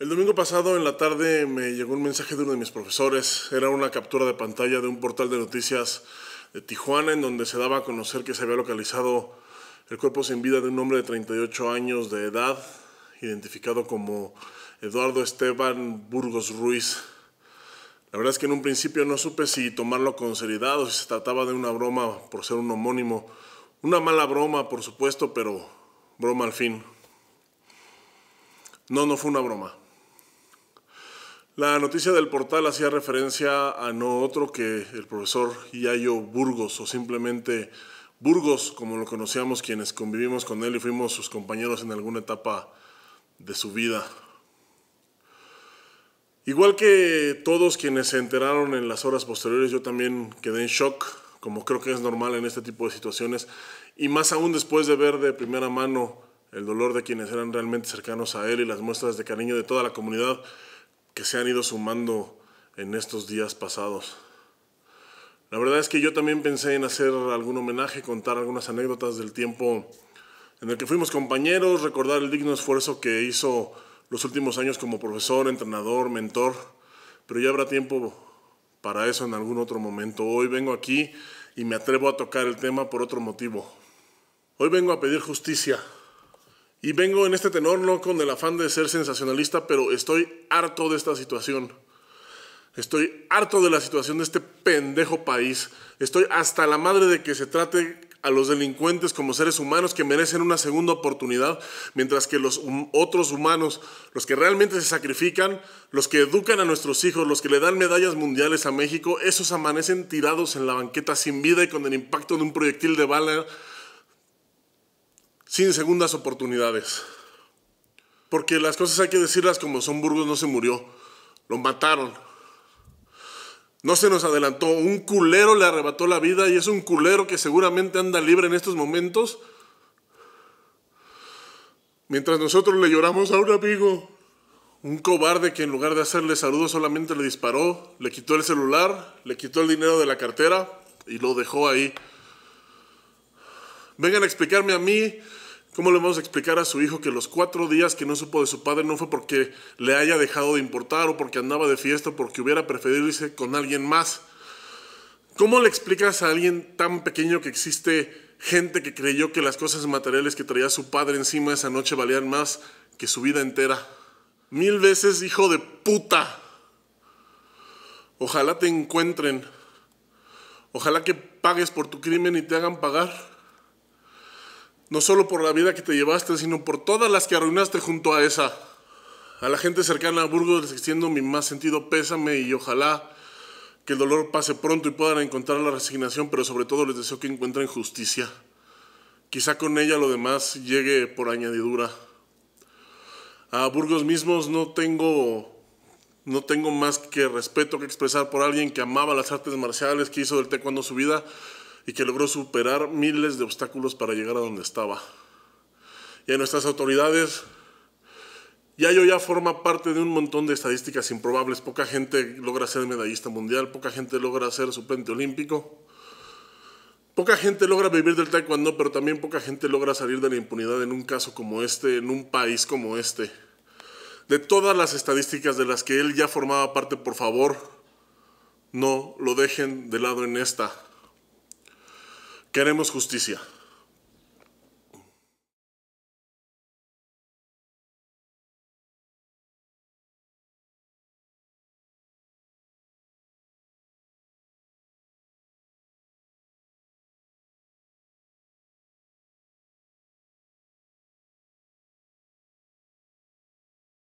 El domingo pasado en la tarde me llegó un mensaje de uno de mis profesores. Era una captura de pantalla de un portal de noticias de Tijuana en donde se daba a conocer que se había localizado el cuerpo sin vida de un hombre de 38 años de edad, identificado como Eduardo Esteban Burgos Ruiz. La verdad es que en un principio no supe si tomarlo con seriedad o si se trataba de una broma por ser un homónimo. Una mala broma, por supuesto, pero broma al fin. No, no fue una broma. La noticia del portal hacía referencia a no otro que el profesor Iayo Burgos, o simplemente Burgos, como lo conocíamos quienes convivimos con él y fuimos sus compañeros en alguna etapa de su vida. Igual que todos quienes se enteraron en las horas posteriores, yo también quedé en shock, como creo que es normal en este tipo de situaciones, y más aún después de ver de primera mano el dolor de quienes eran realmente cercanos a él y las muestras de cariño de toda la comunidad que se han ido sumando en estos días pasados. La verdad es que yo también pensé en hacer algún homenaje, contar algunas anécdotas del tiempo en el que fuimos compañeros, recordar el digno esfuerzo que hizo los últimos años como profesor, entrenador, mentor, pero ya habrá tiempo para eso en algún otro momento. Hoy vengo aquí y me atrevo a tocar el tema por otro motivo. Hoy vengo a pedir justicia. Y vengo en este tenor no con el afán de ser sensacionalista, pero estoy harto de esta situación. Estoy harto de la situación de este pendejo país. Estoy hasta la madre de que se trate a los delincuentes como seres humanos que merecen una segunda oportunidad, mientras que los otros humanos, los que realmente se sacrifican, los que educan a nuestros hijos, los que le dan medallas mundiales a México, esos amanecen tirados en la banqueta sin vida y con el impacto de un proyectil de bala sin segundas oportunidades. Porque las cosas hay que decirlas como son, Burgos no se murió, lo mataron. No se nos adelantó, un culero le arrebató la vida y es un culero que seguramente anda libre en estos momentos. Mientras nosotros le lloramos a un amigo, un cobarde que en lugar de hacerle saludos solamente le disparó, le quitó el celular, le quitó el dinero de la cartera y lo dejó ahí. Vengan a explicarme a mí ¿Cómo le vamos a explicar a su hijo que los cuatro días que no supo de su padre no fue porque le haya dejado de importar o porque andaba de fiesta o porque hubiera preferido irse con alguien más? ¿Cómo le explicas a alguien tan pequeño que existe gente que creyó que las cosas materiales que traía su padre encima esa noche valían más que su vida entera? Mil veces, hijo de puta. Ojalá te encuentren. Ojalá que pagues por tu crimen y te hagan pagar. No solo por la vida que te llevaste, sino por todas las que arruinaste junto a esa. A la gente cercana a Burgos les extiendo mi más sentido pésame y ojalá que el dolor pase pronto y puedan encontrar la resignación, pero sobre todo les deseo que encuentren justicia. Quizá con ella lo demás llegue por añadidura. A Burgos mismos no tengo no tengo más que respeto que expresar por alguien que amaba las artes marciales, que hizo del taekwondo su vida, y que logró superar miles de obstáculos para llegar a donde estaba. Y a nuestras autoridades, Yayo ya forma parte de un montón de estadísticas improbables. Poca gente logra ser medallista mundial, poca gente logra ser suplente olímpico. Poca gente logra vivir del taekwondo, pero también poca gente logra salir de la impunidad en un caso como este, en un país como este. De todas las estadísticas de las que él ya formaba parte, por favor, no lo dejen de lado en esta. Queremos justicia.